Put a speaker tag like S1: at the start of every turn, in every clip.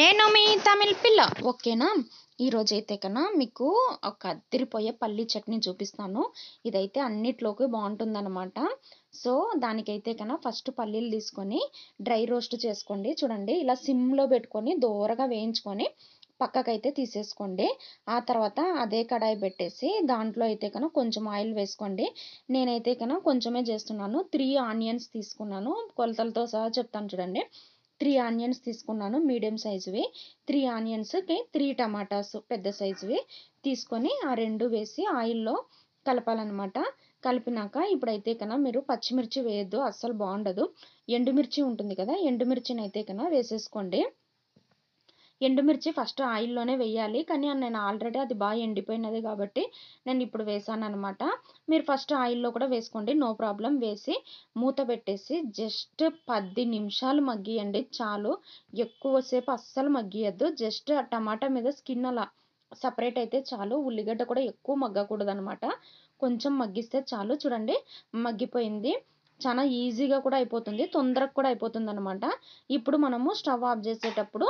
S1: నేను మీ తమిళ్ పిల్ల ఓకేనా ఈరోజైతే కన్నా మీకు ఒక అద్దరిపోయే పల్లి చట్నీ చూపిస్తాను ఇదైతే అన్నిట్లోకి బాగుంటుందన్నమాట సో దానికైతే కన్నా ఫస్ట్ పల్లీలు తీసుకొని డ్రై రోస్ట్ చేసుకోండి చూడండి ఇలా సిమ్లో పెట్టుకొని దూరగా వేయించుకొని పక్కకైతే తీసేసుకోండి ఆ తర్వాత అదే కడాయి పెట్టేసి దాంట్లో అయితే కన్నా కొంచెం ఆయిల్ వేసుకోండి నేనైతే కన్నా కొంచెమే చేస్తున్నాను త్రీ ఆనియన్స్ తీసుకున్నాను కొలతలతో సహా చెప్తాను చూడండి త్రీ ఆనియన్స్ తీసుకున్నాను మీడియం సైజువి త్రీ ఆనియన్స్కి త్రీ టమాటాస్ పెద్ద సైజువి తీసుకొని ఆ రెండు వేసి ఆయిల్లో కలపాలన్నమాట కలిపినాక ఇప్పుడైతే కన్నా మీరు పచ్చిమిర్చి వేయద్దు అస్సలు బాగుండదు ఎండుమిర్చి ఉంటుంది కదా ఎండుమిర్చిని అయితే కన్నా వేసేసుకోండి ఎండుమిర్చి ఫస్ట్ ఆయిల్లోనే వేయాలి కానీ నేను ఆల్రెడీ అది బాగా ఎండిపోయినది కాబట్టి నేను ఇప్పుడు వేసాను అనమాట మీరు ఫస్ట్ ఆయిల్లో కూడా వేసుకోండి నో ప్రాబ్లం వేసి మూత పెట్టేసి జస్ట్ పది నిమిషాలు మగ్గియండి చాలు ఎక్కువసేపు అస్సలు మగ్గియద్దు జస్ట్ టమాటా మీద స్కిన్ అలా సపరేట్ అయితే చాలు ఉల్లిగడ్డ కూడా ఎక్కువ మగ్గకూడదు అనమాట కొంచెం మగ్గిస్తే చాలు చూడండి మగ్గిపోయింది చాలా ఈజీగా కూడా అయిపోతుంది తొందరగా కూడా అయిపోతుంది అనమాట ఇప్పుడు మనము స్టవ్ ఆఫ్ చేసేటప్పుడు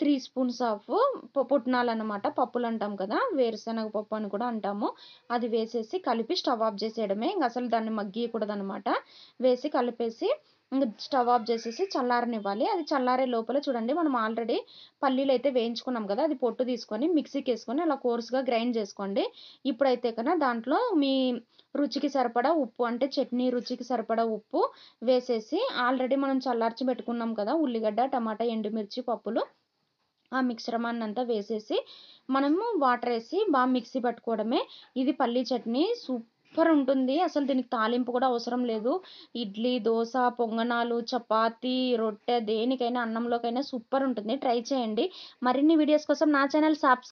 S1: త్రీ స్పూన్స్ ఆఫ్ పుట్నాలు అనమాట పప్పులు అంటాం కదా వేరుశనగ పప్పు అని కూడా అంటాము అది వేసేసి కలిపి స్టవ్ ఆఫ్ చేసేయడమే ఇంక అసలు దాన్ని మగ్గియకూడదు అనమాట వేసి కలిపేసి ఇంకా స్టవ్ ఆఫ్ చేసేసి చల్లారనివ్వాలి అది చల్లారే లోపల చూడండి మనం ఆల్రెడీ పల్లీలు అయితే వేయించుకున్నాం కదా అది పొట్టు తీసుకొని మిక్సీకి వేసుకొని అలా కోర్సుగా గ్రైండ్ చేసుకోండి ఇప్పుడైతే కన్నా దాంట్లో మీ రుచికి సరిపడా ఉప్పు అంటే చట్నీ రుచికి సరిపడా ఉప్పు వేసేసి ఆల్రెడీ మనం చల్లార్చి పెట్టుకున్నాం కదా ఉల్లిగడ్డ టమాటా ఎండుమిర్చి పప్పులు ఆ మిశ్రమాన్ని అంతా వేసేసి మనము వాటర్ వేసి బాగా మిక్సీ పట్టుకోవడమే ఇది పల్లీ చట్నీ సూప్ సూపర్ ఉంటుంది అసలు దీనికి తాలింపు కూడా అవసరం లేదు ఇడ్లీ దోశ పొంగనాలు చపాతి రొట్టె దేనికైనా అన్నంలోకైనా సూపర్ ఉంటుంది ట్రై చేయండి మరిన్ని వీడియోస్ కోసం నా ఛానల్ సబ్స్క్రైబ్